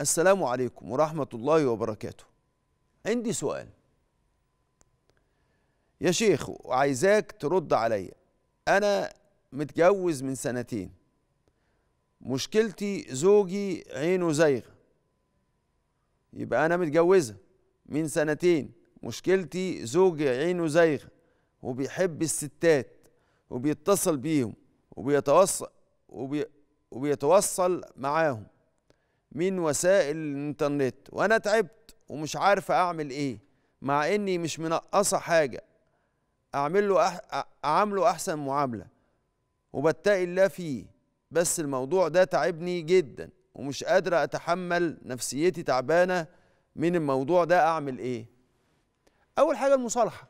السلام عليكم ورحمة الله وبركاته عندي سؤال يا شيخ وعايزاك ترد عليا أنا متجوز من سنتين مشكلتي زوجي عينه زيغ يبقى أنا متجوزة من سنتين مشكلتي زوجي عينه زيغ وبيحب الستات وبيتصل بيهم وبيتوصل وبي وبيتوصل معاهم من وسائل الانترنت وانا تعبت ومش عارفه اعمل ايه مع اني مش منقصه حاجه اعمل له أح... اعامله احسن معامله وبتقي الله فيه بس الموضوع ده تعبني جدا ومش قادره اتحمل نفسيتي تعبانه من الموضوع ده اعمل ايه اول حاجه المصالحه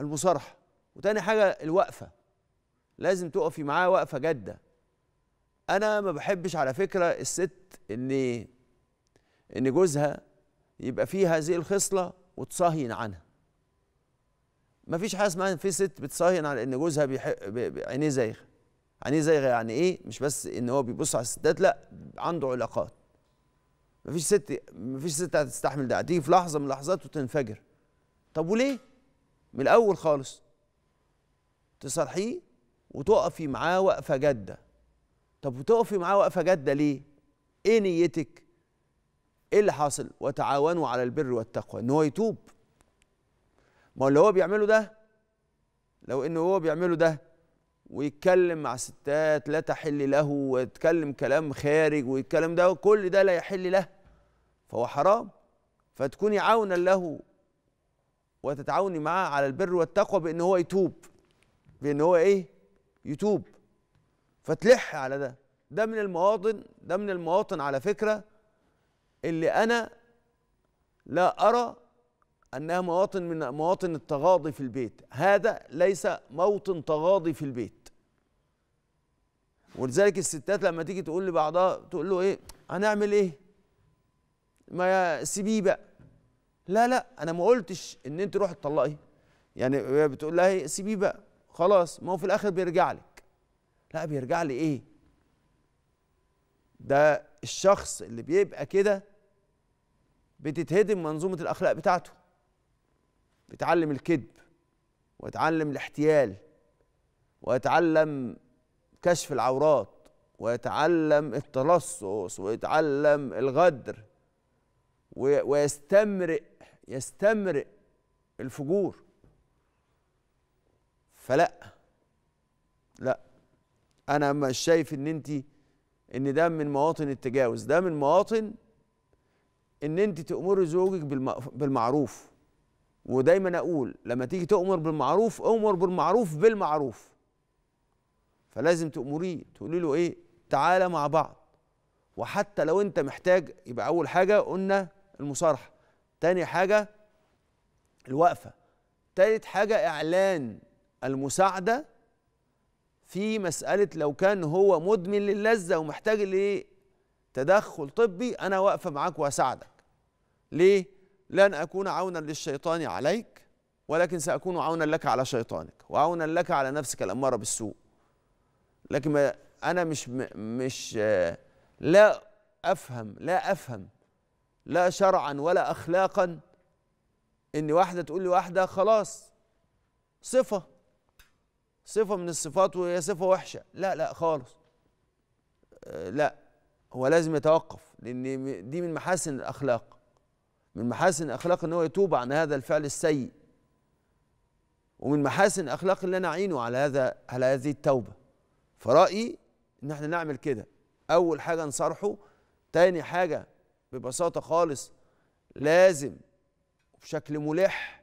المصالحه وتاني حاجه الوقفه لازم تقفي معاه وقفه جاده انا ما بحبش على فكره الست ان ان جوزها يبقى فيه هذه الخصله وتصهين عنها ما فيش حاجه اسمها في ست بتصهين على ان جوزها بيحب عينيه زايغه عينيه زايغه يعني ايه مش بس ان هو بيبص على الستات لا عنده علاقات ما فيش ست ما فيش ست هتستحمل ده هتيجي في لحظه من اللحظات وتنفجر طب وليه من الاول خالص تصالحيه وتقفي معاه وقفه جاده طب وتقفي معاه وقفه جاده ليه ايه نيتك ايه اللي حاصل وتعاونوا على البر والتقوى ان هو يتوب ما هو اللي هو بيعمله ده لو ان هو بيعمله ده ويتكلم مع ستات لا تحل له ويتكلم كلام خارج ويتكلم ده كل ده لا يحل له فهو حرام فتكوني عونا له وتتعاوني معاه على البر والتقوى بان هو يتوب بان هو ايه يتوب فتلح على ده ده من المواطن ده من المواطن على فكرة اللي أنا لا أرى أنها مواطن من مواطن التغاضي في البيت هذا ليس موطن تغاضي في البيت ولذلك الستات لما تيجي تقول لبعضها تقول له إيه هنعمل إيه ما سيبيه بقى لا لا أنا ما قلتش إن أنت روحي تطلقي يعني بتقول لها إيه؟ سيبيه بقى خلاص ما هو في الآخر بيرجع لك لا بيرجع لي ايه ده الشخص اللي بيبقى كده بتتهدم منظومه الاخلاق بتاعته بيتعلم الكذب ويتعلم الاحتيال ويتعلم كشف العورات ويتعلم التلصص ويتعلم الغدر ويستمرئ يستمرئ الفجور فلا لا انا مش شايف ان انت ان ده من مواطن التجاوز ده من مواطن ان انت تامري زوجك بالمعروف ودايما اقول لما تيجي تامر بالمعروف امر بالمعروف بالمعروف فلازم تامريه تقولي له ايه تعالى مع بعض وحتى لو انت محتاج يبقى اول حاجه قلنا المصارحه تاني حاجه الوقفه تالت حاجه اعلان المساعده في مسألة لو كان هو مدمن للذة ومحتاج لتدخل طبي أنا واقفة معاك وأساعدك ليه؟ لن أكون عونا للشيطان عليك ولكن سأكون عونا لك على شيطانك وعونا لك على نفسك الأمارة بالسوء لكن ما أنا مش مش لا أفهم لا أفهم لا شرعا ولا أخلاقا إن واحدة تقول لي واحدة خلاص صفة صفه من الصفات وهي صفه وحشه لا لا خالص آه، لا هو لازم يتوقف لان دي من محاسن الاخلاق من محاسن الاخلاق ان هو يتوب عن هذا الفعل السيء ومن محاسن الاخلاق ان انا اعينه على هذا على هذه التوبه فرايي ان احنا نعمل كده اول حاجه نصارحه تاني حاجه ببساطه خالص لازم بشكل ملح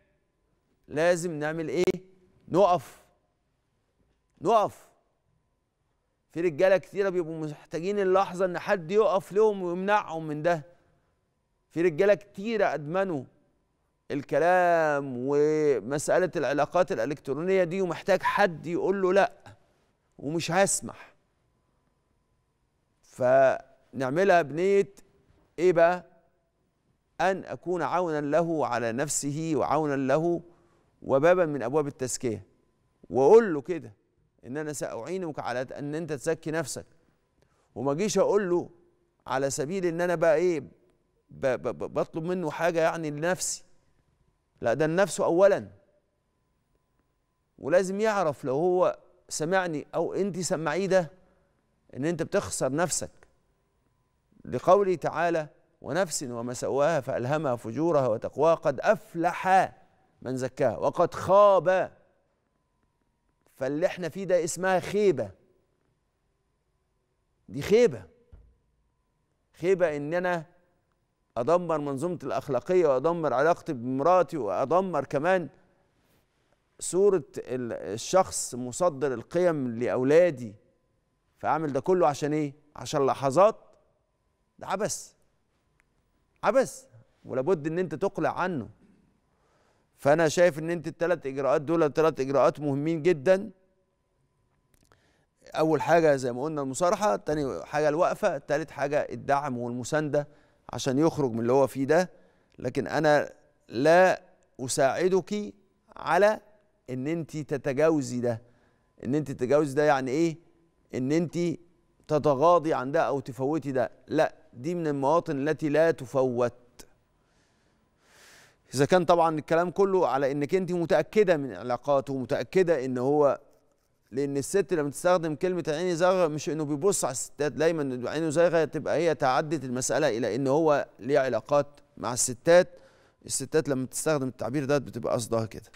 لازم نعمل ايه نقف نقف في رجاله كتيره بيبقوا محتاجين اللحظه ان حد يقف لهم ويمنعهم من ده في رجاله كتيره ادمنوا الكلام ومساله العلاقات الالكترونيه دي ومحتاج حد يقول له لا ومش هسمح فنعملها بنيه ايه بقى ان اكون عونا له على نفسه وعونا له وبابا من ابواب التزكيه واقول له كده ان انا ساعينك على ان انت تزكي نفسك وما اجيش اقول له على سبيل ان انا بقى ايه بطلب منه حاجه يعني لنفسي لا ده النفس اولا ولازم يعرف لو هو سمعني او انت سمعيه ده ان انت بتخسر نفسك لقوله تعالى ونفس وما سواها فالهمها فجورها وتقواها قد افلح من زكاها وقد خاب فاللي احنا فيه ده اسمها خيبه دي خيبه خيبه ان انا ادمر منظومه الاخلاقيه وادمر علاقتي بمراتي وادمر كمان صوره الشخص مصدر القيم لاولادي فاعمل ده كله عشان ايه عشان لحظات ده عبث عبث ولابد ان انت تقلع عنه فانا شايف ان انت الثلاث اجراءات دول ثلاث اجراءات مهمين جدا اول حاجه زي ما قلنا المصارحه تاني حاجه الوقفه تالت حاجه الدعم والمسانده عشان يخرج من اللي هو فيه ده لكن انا لا اساعدك على ان انت تتجاوزي ده ان انت تتجاوزي ده يعني ايه ان انت تتغاضي عن ده او تفوتي ده لا دي من المواطن التي لا تفوت اذا كان طبعا الكلام كله على انك انت متاكده من علاقاته ومتاكده ان هو لان الست لما تستخدم كلمه عيني زاغه مش انه بيبص على الستات دايما عينه زاغه تبقى هي تعدت المساله الى ان هو ليه علاقات مع الستات الستات لما تستخدم التعبير ده بتبقى قصدها كده